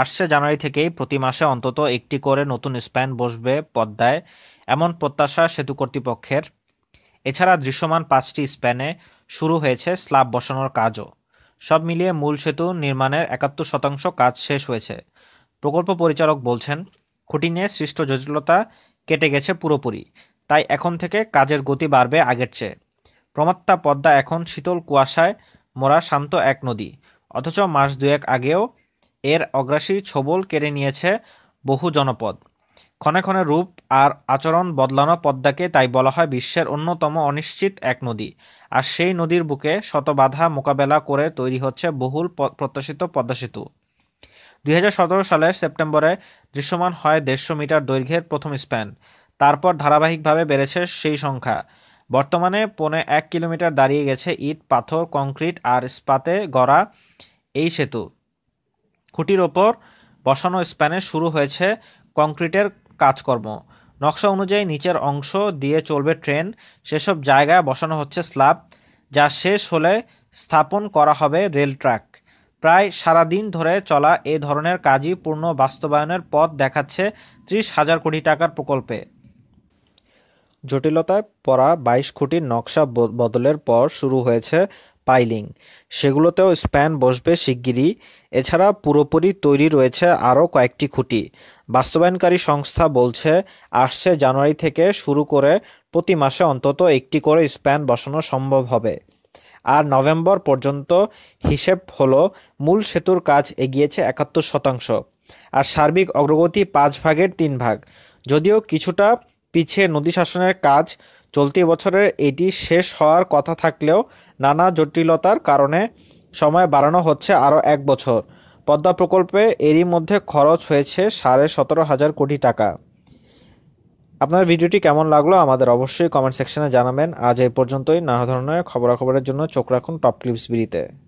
আসছে জানুয়ারি থেকেই প্রতি মাসে অন্তত একটি করে নতুন স্প্যান বসবে পদ্মায় এমন প্রত্যাশা সেতু কর্তৃপক্ষের এছাড়া দৃশ্যমান পাঁচটি স্প্যানে শুরু হয়েছে স্ল্যাব বসানোর কাজও সব মিলিয়ে মূল সেতু নির্মাণের একাত্তর শতাংশ কাজ শেষ হয়েছে প্রকল্প পরিচালক বলছেন খুঁটি নিয়ে সৃষ্ট জটিলতা কেটে গেছে পুরোপুরি তাই এখন থেকে কাজের গতি বাড়বে আগের চেয়ে প্রমাত্তা পদ্মা এখন শীতল কুয়াশায় মোরা শান্ত এক নদী অথচ মাস দুয়েক আগেও এর অগ্রাসী ছবল কেড়ে নিয়েছে বহু জনপদ ক্ষণে ক্ষণে রূপ আর আচরণ বদলানো পদ্মাকে তাই বলা হয় বিশ্বের অন্যতম অনিশ্চিত এক নদী আর সেই নদীর বুকে শত বাধা মোকাবেলা করে তৈরি হচ্ছে বহুল প্রত্যাশিত পদ্মা সেতু দুই সালের সেপ্টেম্বরে দৃশ্যমান হয় দেড়শো মিটার দৈর্ঘ্যের প্রথম স্প্যান তারপর ধারাবাহিকভাবে বেড়েছে সেই সংখ্যা বর্তমানে পোনে এক কিলোমিটার দাঁড়িয়ে গেছে ইট পাথর কংক্রিট আর ইস্পাতে গড়া এই সেতু খুঁটির ওপর বসানো স্প্যানে শুরু হয়েছে কংক্রিটের কাজকর্ম নকশা অনুযায়ী নিচের অংশ দিয়ে চলবে ট্রেন সেসব জায়গায় বসানো হচ্ছে স্ল্যাব যা শেষ হলে স্থাপন করা হবে রেল ট্র্যাক প্রায় সারাদিন ধরে চলা এ ধরনের কাজই পূর্ণ বাস্তবায়নের পথ দেখাচ্ছে ত্রিশ হাজার কোটি টাকার প্রকল্পে জটিলতায় পড়া বাইশ খুঁটির নকশা বদলের পর শুরু হয়েছে পাইলিং সেগুলোতেও স্প্যান বসবে শিগগিরই এছাড়া পুরোপুরি তৈরি রয়েছে আরও কয়েকটি খুঁটি বাস্তবায়নকারী সংস্থা বলছে আসছে জানুয়ারি থেকে শুরু করে প্রতি মাসে অন্তত একটি করে স্প্যান বসানো সম্ভব হবে আর নভেম্বর পর্যন্ত হিসেব হল মূল সেতুর কাজ এগিয়েছে একাত্তর শতাংশ আর সার্বিক অগ্রগতি পাঁচ ভাগের তিন ভাগ যদিও কিছুটা পিছিয়ে নদী শাসনের কাজ চলতি বছরের এটি শেষ হওয়ার কথা থাকলেও নানা জটিলতার কারণে সময় বাড়ানো হচ্ছে আরও এক বছর পদ্মা প্রকল্পে এরই মধ্যে খরচ হয়েছে সাড়ে সতেরো হাজার কোটি টাকা আপনার ভিডিওটি কেমন লাগলো আমাদের অবশ্যই কমেন্ট সেকশনে জানাবেন আজ এই পর্যন্তই নানা ধরনের খবরাখবরের জন্য চোখ রাখুন টপ ক্লিপস বিড়িতে